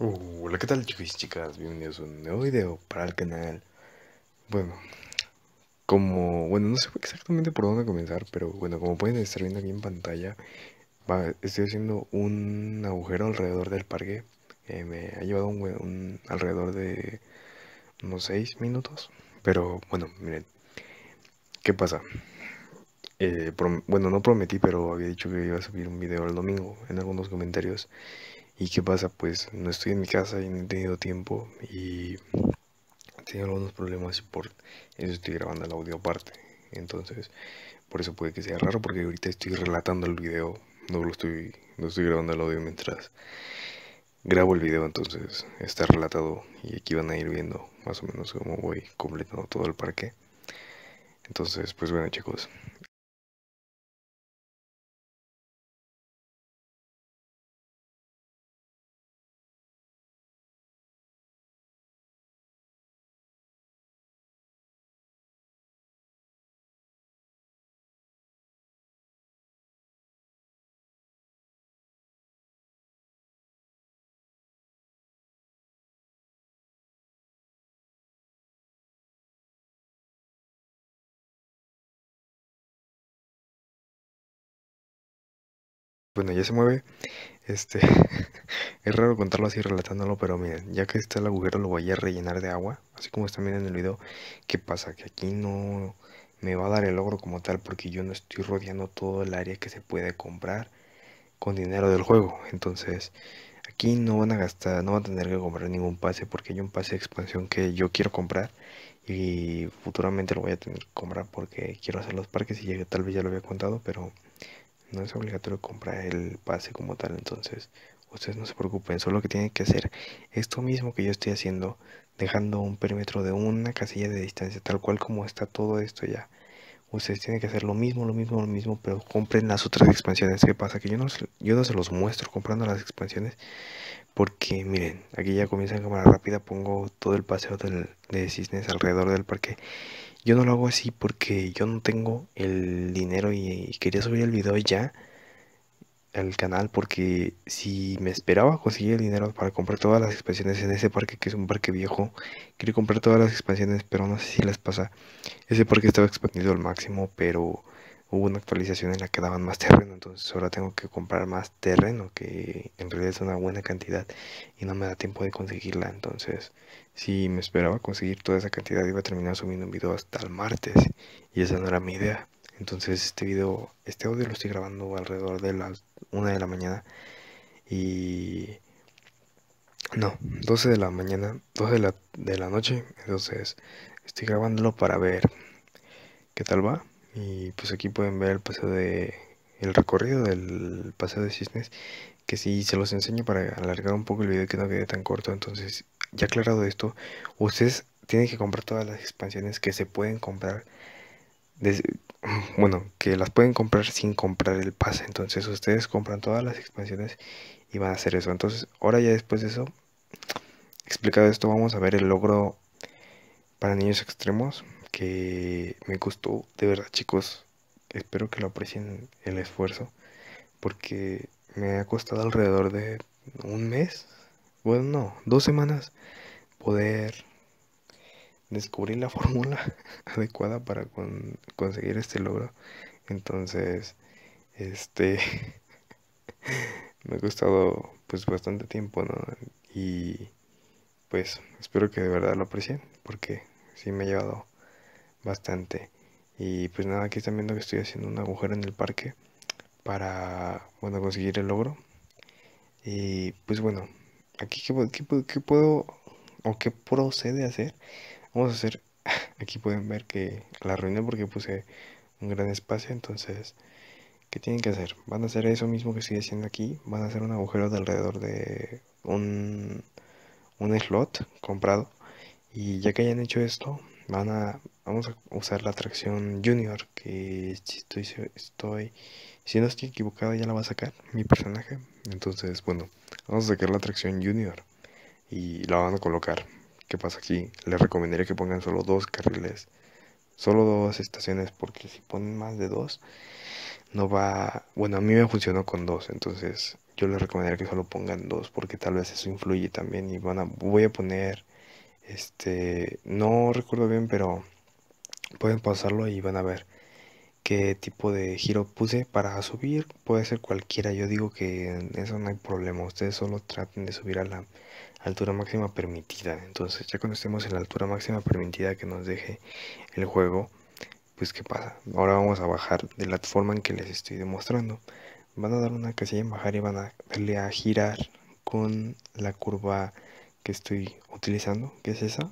Uh, hola, ¿qué tal chicos y chicas? Bienvenidos a un nuevo video para el canal. Bueno, como, bueno, no sé exactamente por dónde comenzar, pero bueno, como pueden estar viendo aquí en pantalla, estoy haciendo un agujero alrededor del parque. Eh, me ha llevado un, alrededor de unos 6 minutos, pero bueno, miren, ¿qué pasa? Eh, bueno, no prometí, pero había dicho que iba a subir un video el domingo en algunos comentarios ¿Y qué pasa? Pues no estoy en mi casa y no he tenido tiempo y tengo algunos problemas y por eso estoy grabando el audio aparte. Entonces, por eso puede que sea raro porque ahorita estoy relatando el video, no lo estoy no estoy grabando el audio mientras grabo el video, entonces está relatado y aquí van a ir viendo más o menos cómo voy completando todo el parque. Entonces, pues bueno, chicos, Bueno, ya se mueve. Este es raro contarlo así relatándolo, pero miren, ya que está el agujero lo voy a rellenar de agua, así como está viendo en el video. ¿Qué pasa? Que aquí no me va a dar el logro como tal porque yo no estoy rodeando todo el área que se puede comprar con dinero del juego. Entonces, aquí no van a gastar, no van a tener que comprar ningún pase porque hay un pase de expansión que yo quiero comprar y futuramente lo voy a tener que comprar porque quiero hacer los parques y tal vez ya lo había contado, pero no es obligatorio comprar el pase como tal, entonces ustedes no se preocupen, solo que tienen que hacer esto mismo que yo estoy haciendo, dejando un perímetro de una casilla de distancia, tal cual como está todo esto ya. Ustedes tienen que hacer lo mismo, lo mismo, lo mismo, pero compren las otras expansiones. ¿Qué pasa? Que yo no, yo no se los muestro comprando las expansiones porque, miren, aquí ya comienza en cámara rápida, pongo todo el paseo de cisnes alrededor del parque yo no lo hago así porque yo no tengo el dinero y, quería subir el video ya al canal porque si me esperaba conseguir el dinero para comprar todas las expansiones en ese parque que es un parque viejo, quería comprar todas las expansiones pero no sé si las pasa. Ese parque estaba expandido al máximo pero hubo una actualización en la que daban más terreno, entonces ahora tengo que comprar más terreno, que en realidad es una buena cantidad y no me da tiempo de conseguirla, entonces si me esperaba conseguir toda esa cantidad iba a terminar subiendo un video hasta el martes y esa no era mi idea. Entonces este video, este audio lo estoy grabando alrededor de las 1 de la mañana y... No, 12 de la mañana, 12 de la, noche, entonces estoy grabándolo para ver qué tal va. Y pues aquí pueden ver el paseo de el recorrido del paseo de cisnes que si se los enseño para alargar un poco el video que no quede tan corto entonces ya aclarado esto ustedes tienen que comprar todas las expansiones que se pueden comprar bueno que las pueden comprar sin comprar el pase entonces ustedes compran todas las expansiones y van a hacer eso entonces ahora ya después de eso explicado esto vamos a ver el logro para niños extremos que me costó, de verdad chicos, espero que lo aprecien el esfuerzo, porque me ha costado alrededor de un mes, bueno, no, dos semanas, poder descubrir la fórmula adecuada para conseguir este logro. Entonces, este, me ha costado pues bastante tiempo, ¿no? Y pues espero que de verdad lo aprecien, porque sí me ha llevado bastante. Y pues nada, aquí están viendo que estoy haciendo un agujero en el parque para, bueno, conseguir el logro. Y pues bueno, aquí qué, qué, puedo o qué procede hacer. Vamos a hacer, aquí pueden ver que la arruiné porque puse un gran espacio, entonces, ¿qué tienen que hacer? Van a hacer eso mismo que estoy haciendo aquí, van a hacer un agujero de alrededor de un, un slot comprado. Y ya que hayan hecho esto, van a, vamos a usar la atracción Junior, que si estoy, estoy, si no estoy equivocado ya la va a sacar mi personaje. Entonces, bueno, vamos a sacar la atracción Junior y la van a colocar. ¿Qué pasa aquí? Les recomendaría que pongan solo dos carriles, solo dos estaciones, porque si ponen más de dos, no va, bueno, a mí me funcionó con dos, entonces yo les recomendaría que solo pongan dos, porque tal vez eso influye también y van a, voy a poner este, no recuerdo bien, pero pueden pasarlo y van a ver qué tipo de giro puse para subir. Puede ser cualquiera, yo digo que en eso no hay problema. Ustedes solo traten de subir a la altura máxima permitida. Entonces, ya cuando estemos en la altura máxima permitida que nos deje el juego, pues qué pasa. Ahora vamos a bajar de la forma en que les estoy demostrando. Van a dar una casilla en bajar y van a darle a girar con la curva que estoy utilizando, que es esa.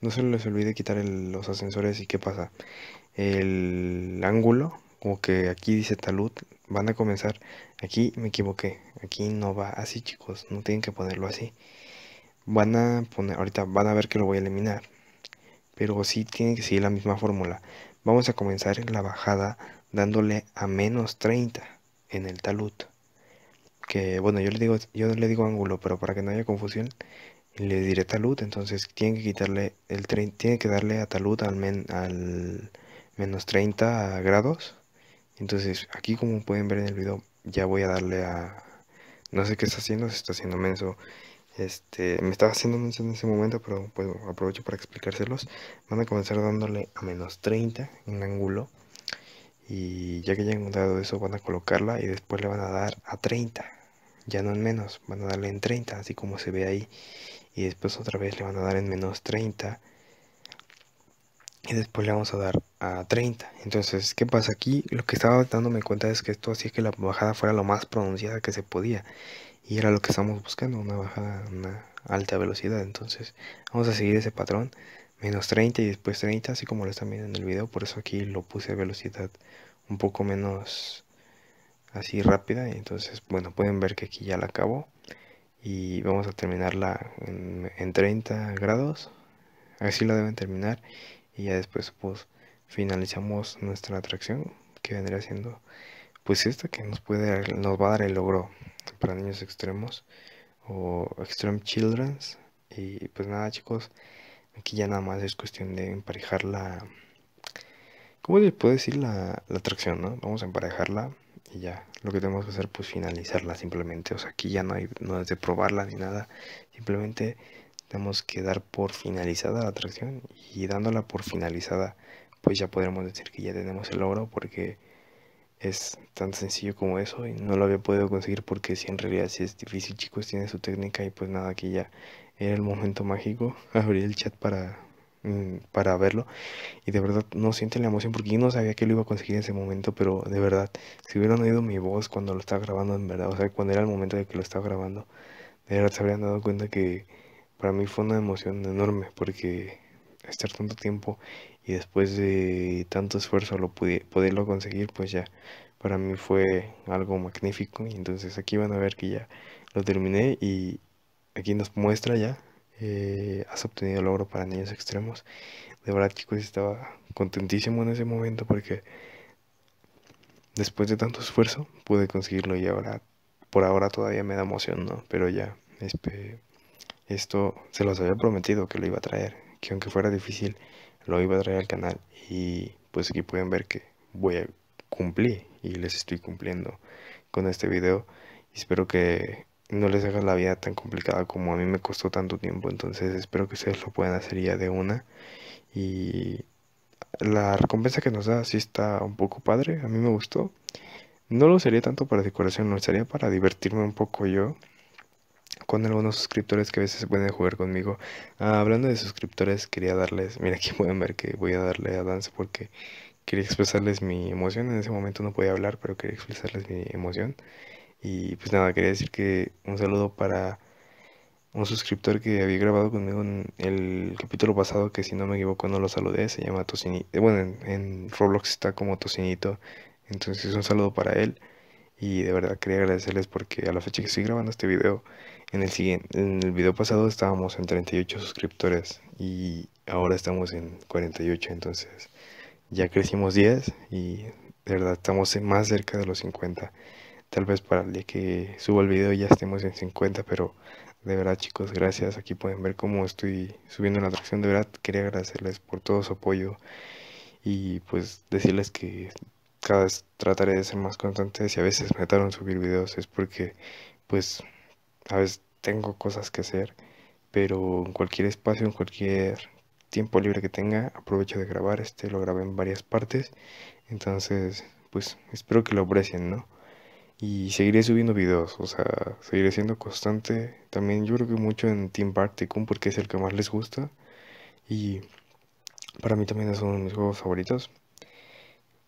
No se les olvide quitar los ascensores y qué pasa. El ángulo, como que aquí dice talud, van a comenzar. Aquí me equivoqué, aquí no va así chicos, no tienen que ponerlo así. Van a poner, ahorita van a ver que lo voy a eliminar. Pero si tienen que seguir la misma fórmula. Vamos a comenzar la bajada dándole a menos 30 en el talud que bueno, yo le digo, yo le digo ángulo, pero para que no haya confusión, le diré talud, entonces tiene que quitarle el tiene que darle a talud al, al menos 30 grados. Entonces, aquí como pueden ver en el video, ya voy a darle a no sé qué está haciendo, se está haciendo menso. Este, me estaba haciendo menso en ese momento, pero pues aprovecho para explicárselos. Van a comenzar dándole a menos 30 en ángulo. Y ya que hayan dado eso, van a colocarla y después le van a dar a 30 ya no en menos, van a darle en 30, así como se ve ahí. Y después otra vez le van a dar en menos 30. Y después le vamos a dar a 30. Entonces, ¿qué pasa aquí? Lo que estaba dándome cuenta es que esto hacía que la bajada fuera lo más pronunciada que se podía. Y era lo que estamos buscando, una bajada, una alta velocidad. Entonces, vamos a seguir ese patrón. Menos 30 y después 30, así como lo están viendo en el video. Por eso aquí lo puse a velocidad un poco menos así rápida y entonces bueno pueden ver que aquí ya la acabo y vamos a terminarla en, 30 grados así la deben terminar y ya después pues finalizamos nuestra atracción que vendría siendo pues esta que nos puede nos va a dar el logro para niños extremos o extreme children's y pues nada chicos aquí ya nada más es cuestión de emparejar la ¿Cómo les puedo decir la, la atracción, no? Vamos a emparejarla y ya lo que tenemos que hacer pues finalizarla simplemente o sea aquí ya no hay no es de probarla ni nada simplemente tenemos que dar por finalizada la atracción y dándola por finalizada pues ya podremos decir que ya tenemos el logro porque es tan sencillo como eso y no lo había podido conseguir porque si en realidad si es difícil chicos tiene su técnica y pues nada aquí ya era el momento mágico abrir el chat para Mm, para verlo y de verdad no siente la emoción porque yo no sabía que lo iba a conseguir en ese momento pero de verdad si hubieran oído mi voz cuando lo estaba grabando en verdad o sea cuando era el momento de que lo estaba grabando de verdad se habrían dado cuenta que para mí fue una emoción enorme porque estar tanto tiempo y después de tanto esfuerzo lo pude poderlo conseguir pues ya para mí fue algo magnífico y entonces aquí van a ver que ya lo terminé y aquí nos muestra ya eh, has obtenido el logro para niños extremos. De verdad, chicos, pues, estaba contentísimo en ese momento porque después de tanto esfuerzo pude conseguirlo y ahora, por ahora todavía me da emoción, ¿no? Pero ya, este, esto se los había prometido que lo iba a traer, que aunque fuera difícil, lo iba a traer al canal y pues aquí pueden ver que voy a cumplir y les estoy cumpliendo con este video. Espero que no les haga la vida tan complicada como a mí me costó tanto tiempo. Entonces espero que ustedes lo puedan hacer ya de una. Y la recompensa que nos da sí está un poco padre, a mí me gustó. No lo usaría tanto para decoración, lo usaría para divertirme un poco yo con algunos suscriptores que a veces pueden jugar conmigo. Ah, hablando de suscriptores, quería darles, mira aquí pueden ver que voy a darle a Dance porque quería expresarles mi emoción. En ese momento no podía hablar, pero quería expresarles mi emoción. Y pues nada, quería decir que un saludo para un suscriptor que había grabado conmigo en el capítulo pasado, que si no me equivoco no lo saludé, se llama Tocinito. Eh, bueno, en, Roblox está como Tocinito, entonces un saludo para él. Y de verdad quería agradecerles porque a la fecha que estoy grabando este video, en el, siguiente, en el video pasado estábamos en 38 suscriptores y ahora estamos en 48, entonces ya crecimos 10 y de verdad estamos más cerca de los 50. Tal vez para el día que suba el video ya estemos en 50, pero de verdad chicos, gracias. Aquí pueden ver cómo estoy subiendo la atracción. De verdad quería agradecerles por todo su apoyo y pues decirles que cada vez trataré de ser más constante. Si a veces me tardo en subir videos es porque pues a veces tengo cosas que hacer, pero en cualquier espacio, en cualquier tiempo libre que tenga, aprovecho de grabar este, lo grabé en varias partes, entonces pues espero que lo aprecien, ¿no? Y seguiré subiendo videos, o sea, seguiré siendo constante. También yo creo que mucho en Team Barticum porque es el que más les gusta. Y para mí también es uno de mis juegos favoritos.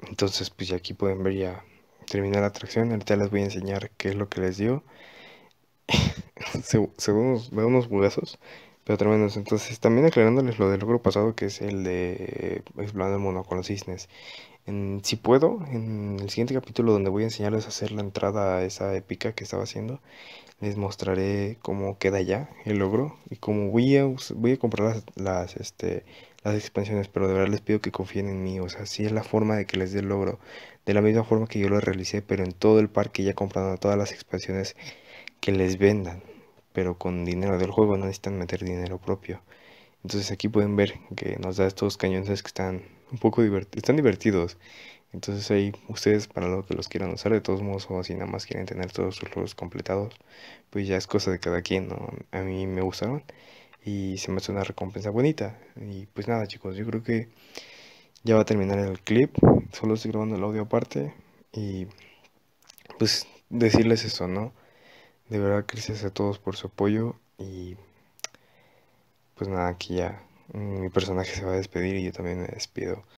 Entonces, pues ya aquí pueden ver ya terminar la atracción. Ahorita les voy a enseñar qué es lo que les dio según veo unos bugazos, pero tremendos. Entonces, también aclarándoles lo del logro pasado, que es el de eh, explorando el mono con los cisnes. si puedo, en el siguiente capítulo donde voy a enseñarles a hacer la entrada a esa épica que estaba haciendo, les mostraré cómo queda ya el logro y como voy a, voy a comprar las, las, este, las expansiones, pero de verdad les pido que confíen en mí, o sea, si es la forma de que les dé el logro, de la misma forma que yo lo realicé, pero en todo el parque ya comprando todas las expansiones que les vendan pero con dinero del juego, no necesitan meter dinero propio. Entonces aquí pueden ver que nos da estos cañones que están un poco divertidos, están divertidos. Entonces ahí ustedes para lo que los quieran usar, de todos modos, o si nada más quieren tener todos sus logros completados, pues ya es cosa de cada quien, ¿no? A mí me gustaron y se me hace una recompensa bonita. Y pues nada chicos, yo creo que ya va a terminar el clip, solo estoy grabando el audio aparte y pues decirles eso, ¿no? De verdad, gracias a todos por su apoyo y pues nada, aquí ya mi personaje se va a despedir y yo también me despido.